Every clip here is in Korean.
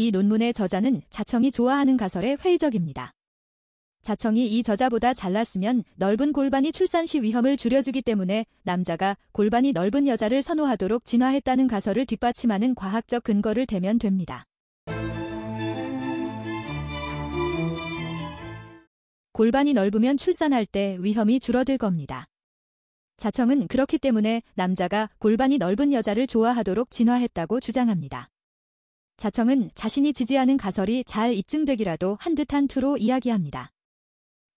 이 논문의 저자는 자청이 좋아하는 가설에 회의적입니다. 자청이 이 저자보다 잘났으면 넓은 골반이 출산 시 위험을 줄여주기 때문에 남자가 골반이 넓은 여자를 선호하도록 진화했다는 가설을 뒷받침하는 과학적 근거를 대면 됩니다. 골반이 넓으면 출산할 때 위험이 줄어들 겁니다. 자청은 그렇기 때문에 남자가 골반이 넓은 여자를 좋아하도록 진화했다고 주장합니다. 자청은 자신이 지지하는 가설이 잘 입증되기라도 한 듯한 투로 이야기합니다.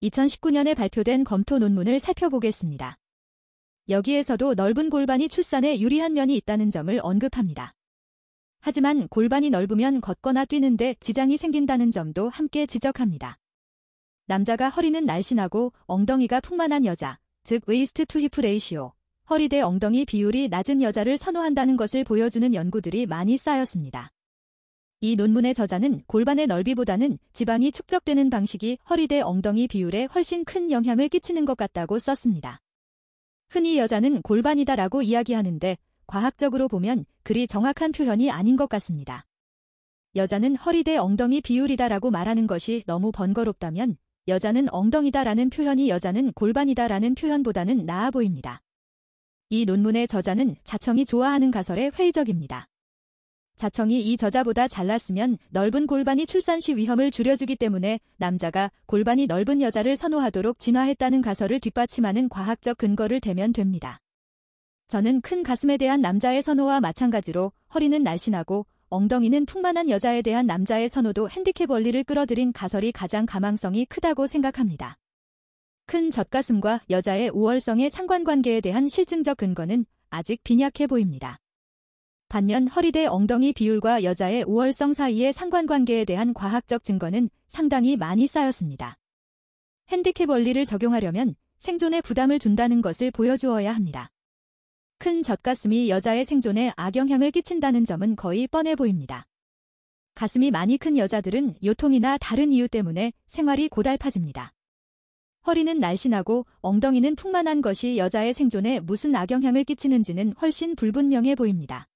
2019년에 발표된 검토 논문을 살펴보겠습니다. 여기에서도 넓은 골반이 출산에 유리한 면이 있다는 점을 언급합니다. 하지만 골반이 넓으면 걷거나 뛰는데 지장이 생긴다는 점도 함께 지적합니다. 남자가 허리는 날씬하고 엉덩이가 풍만한 여자, 즉 웨이스트 투 히프 레이시오, 허리 대 엉덩이 비율이 낮은 여자를 선호한다는 것을 보여주는 연구들이 많이 쌓였습니다. 이 논문의 저자는 골반의 넓이보다는 지방이 축적되는 방식이 허리 대 엉덩이 비율에 훨씬 큰 영향을 끼치는 것 같다고 썼습니다. 흔히 여자는 골반이다라고 이야기하는데 과학적으로 보면 그리 정확한 표현이 아닌 것 같습니다. 여자는 허리 대 엉덩이 비율이다라고 말하는 것이 너무 번거롭다면 여자는 엉덩이다라는 표현이 여자는 골반이다라는 표현보다는 나아 보입니다. 이 논문의 저자는 자청이 좋아하는 가설에 회의적입니다. 자청이 이 저자보다 잘났으면 넓은 골반이 출산 시 위험을 줄여주기 때문에 남자가 골반이 넓은 여자를 선호하도록 진화했다는 가설을 뒷받침하는 과학적 근거를 대면 됩니다. 저는 큰 가슴에 대한 남자의 선호와 마찬가지로 허리는 날씬하고 엉덩이는 풍만한 여자에 대한 남자의 선호도 핸디캡 원리를 끌어들인 가설이 가장 가망성이 크다고 생각합니다. 큰 젖가슴과 여자의 우월성의 상관관계에 대한 실증적 근거는 아직 빈약해 보입니다. 반면 허리대 엉덩이 비율과 여자의 우월성 사이의 상관관계에 대한 과학적 증거는 상당히 많이 쌓였습니다. 핸디캡 원리를 적용하려면 생존에 부담을 준다는 것을 보여주어야 합니다. 큰 젖가슴이 여자의 생존에 악영향을 끼친다는 점은 거의 뻔해 보입니다. 가슴이 많이 큰 여자들은 요통이나 다른 이유 때문에 생활이 고달파집니다. 허리는 날씬하고 엉덩이는 풍만한 것이 여자의 생존에 무슨 악영향을 끼치는지는 훨씬 불분명해 보입니다.